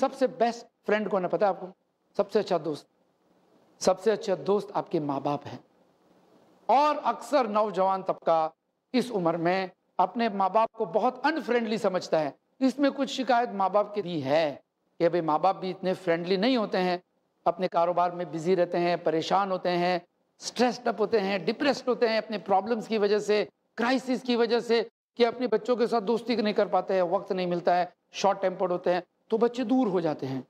सबसे best friend कौन है पता है आपको सबसे अच्छा दोस्त सबसे अच्छा दोस्त आपके माँ बाप हैं और अक्सर नौजवान तबका इस उम्र में अपने माँ बाप को बहुत अनफ्रेंडली समझता है इसमें कुछ शिकायत माँ बाप की भी है कि भाई माँ बाप भी इतने फ्रेंडली नहीं होते हैं अपने कारोबार में बिजी रहते हैं परेशान होते हैं स्ट्रेस्ड अप होते हैं डिप्रेस्ड होते हैं अपने प्रॉब्लम्स की वजह से क्राइसिस की वजह से कि अपने बच्चों के साथ दोस्ती नहीं कर पाते हैं वक्त नहीं मिलता है शॉर्ट टेम्पर्ड होते हैं तो बच्चे दूर हो जाते हैं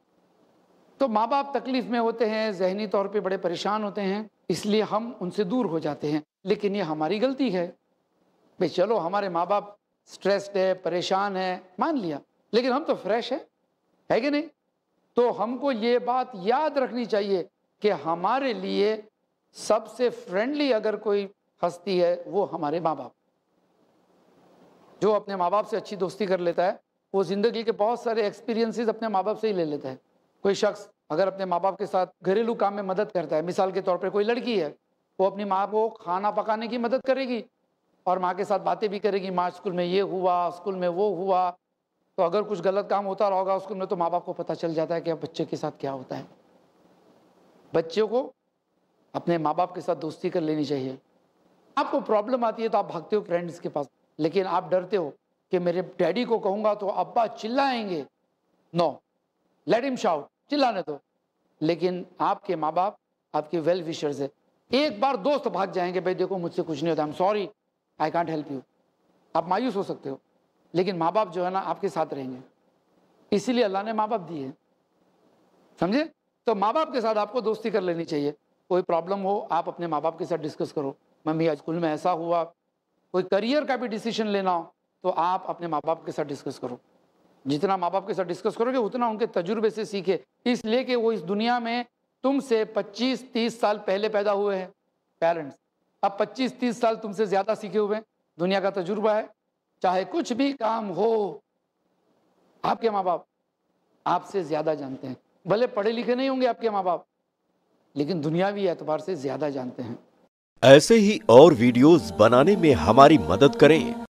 तो माँ बाप तकलीफ़ में होते हैं जहनी तौर पे बड़े परेशान होते हैं इसलिए हम उनसे दूर हो जाते हैं लेकिन ये हमारी गलती है भाई चलो हमारे माँ बाप स्ट्रेस्ड है परेशान है मान लिया लेकिन हम तो फ्रेश है, है कि नहीं तो हमको ये बात याद रखनी चाहिए कि हमारे लिए सबसे फ्रेंडली अगर कोई हस्ती है वो हमारे माँ बाप जो अपने माँ बाप से अच्छी दोस्ती कर लेता है वो ज़िंदगी के बहुत सारे एक्सपीरियंसेस अपने माँ बाप से ही ले लेता है कोई शख्स अगर अपने माँ बाप के साथ घरेलू काम में मदद करता है मिसाल के तौर पर कोई लड़की है वो अपनी माँ को खाना पकाने की मदद करेगी और माँ के साथ बातें भी करेगी माँ स्कूल में ये हुआ स्कूल में वो हुआ तो अगर कुछ गलत काम होता रहोगा स्कूल में तो माँ बाप को पता चल जाता है कि अब बच्चे के साथ क्या होता है बच्चों को अपने माँ बाप के साथ दोस्ती कर लेनी चाहिए आपको प्रॉब्लम आती है तो आप भागते हो फ्रेंड्स के पास लेकिन आप डरते हो कि मेरे डैडी को कहूंगा तो अब्बा चिल्लाएंगे नो लेट हिम शाउट चिल्लाने दो लेकिन आपके माँ बाप आपके वेल विशर्स है एक बार दोस्त भाग जाएंगे भाई देखो मुझसे कुछ नहीं होता I am sorry I can't help you आप मायूस हो सकते हो लेकिन माँ बाप जो है ना आपके साथ रहेंगे इसीलिए अल्लाह ने माँ बाप दिए हैं समझे तो माँ बाप के साथ आपको दोस्ती कर लेनी चाहिए कोई प्रॉब्लम हो आप अपने माँ बाप के साथ डिस्कस करो मम्मी आज स्कूल में ऐसा हुआ कोई करियर का भी डिसीजन लेना हो तो आप अपने माँ बाप के साथ डिस्कस करो जितना माँ बाप के साथ डिस्कस करोगे उतना उनके तजुर्बे से सीखे इसलिए कि वो इस दुनिया में तुमसे 25-30 साल पहले पैदा हुए हैं पेरेंट्स अब 25-30 साल तुमसे ज़्यादा सीखे हुए हैं दुनिया का तजुर्बा है चाहे कुछ भी काम हो आपके माँ बाप आपसे ज़्यादा जानते हैं भले पढ़े लिखे नहीं होंगे आपके माँ बाप लेकिन दुनियावी एतबार से ज़्यादा जानते हैं ऐसे ही और वीडियोस बनाने में हमारी मदद करें